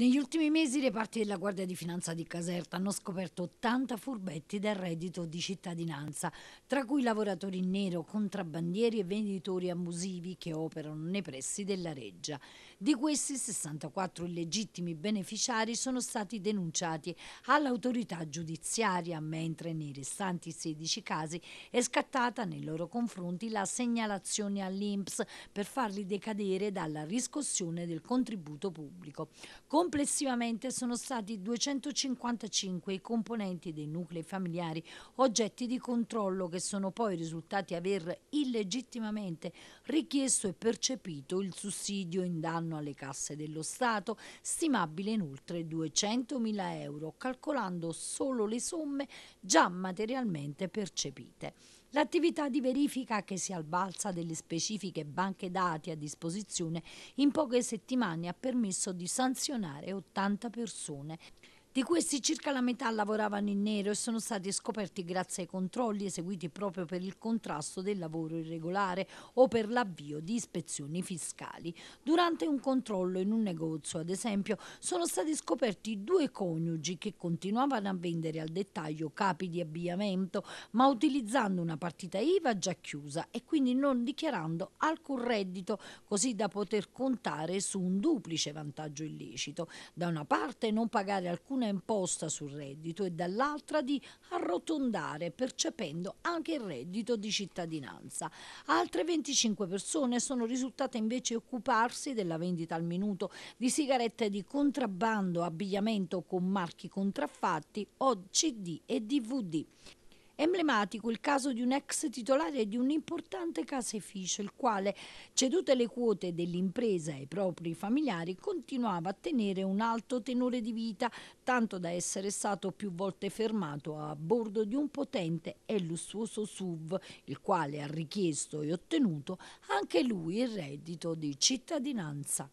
Negli ultimi mesi i reparti della Guardia di Finanza di Caserta hanno scoperto 80 furbetti del reddito di cittadinanza, tra cui lavoratori in nero, contrabbandieri e venditori abusivi che operano nei pressi della Reggia. Di questi 64 illegittimi beneficiari sono stati denunciati all'autorità giudiziaria, mentre nei restanti 16 casi è scattata nei loro confronti la segnalazione all'INPS per farli decadere dalla riscossione del contributo pubblico. Con Complessivamente sono stati 255 i componenti dei nuclei familiari oggetti di controllo che sono poi risultati aver illegittimamente richiesto e percepito il sussidio in danno alle casse dello Stato, stimabile in oltre 200.000 euro, calcolando solo le somme già materialmente percepite. L'attività di verifica che si albalza delle specifiche banche dati a disposizione in poche settimane ha permesso di sanzionare 80 persone. Di questi circa la metà lavoravano in nero e sono stati scoperti grazie ai controlli eseguiti proprio per il contrasto del lavoro irregolare o per l'avvio di ispezioni fiscali. Durante un controllo in un negozio, ad esempio, sono stati scoperti due coniugi che continuavano a vendere al dettaglio capi di abbigliamento, ma utilizzando una partita IVA già chiusa e quindi non dichiarando alcun reddito, così da poter contare su un duplice vantaggio illecito. Da una parte non pagare alcun una imposta sul reddito e dall'altra di arrotondare percependo anche il reddito di cittadinanza. Altre 25 persone sono risultate invece occuparsi della vendita al minuto di sigarette di contrabbando, abbigliamento con marchi contraffatti o CD e DVD. Emblematico il caso di un ex titolare di un importante caseificio, il quale, cedute le quote dell'impresa ai propri familiari, continuava a tenere un alto tenore di vita, tanto da essere stato più volte fermato a bordo di un potente e lussuoso SUV, il quale ha richiesto e ottenuto anche lui il reddito di cittadinanza.